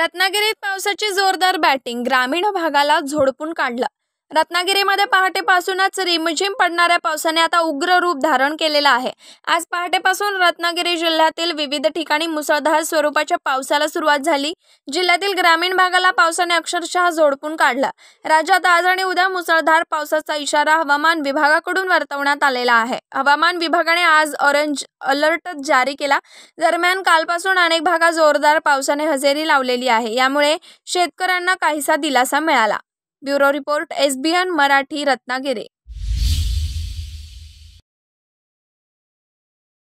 रत्नागिरीत पावसाची जोरदार बॅटिंग ग्रामीण भागाला झोडपून काढला रत्नागिरीमध्ये पहाटेपासूनच रिमझिम पडणाऱ्या पावसाने आता उग्र रूप धारण केलेलं आहे आज पहाटेपासून रत्नागिरी जिल्ह्यातील विविध ठिकाणी मुसळधार स्वरूपाच्या पावसाला सुरुवात झाली जिल्ह्यातील ग्रामीण भागाला पावसाने अक्षरशः झोडपून काढला राज्यात आज आणि उद्या मुसळधार पावसाचा इशारा हवामान विभागाकडून वर्तवण्यात आलेला आहे हवामान विभागाने आज ऑरेंज अलर्ट जारी केला दरम्यान कालपासून अनेक भागात जोरदार पावसाने हजेरी लावलेली आहे यामुळे शेतकऱ्यांना काहीसा दिलासा मिळाला bureau report S B N Marathi Ratnagiri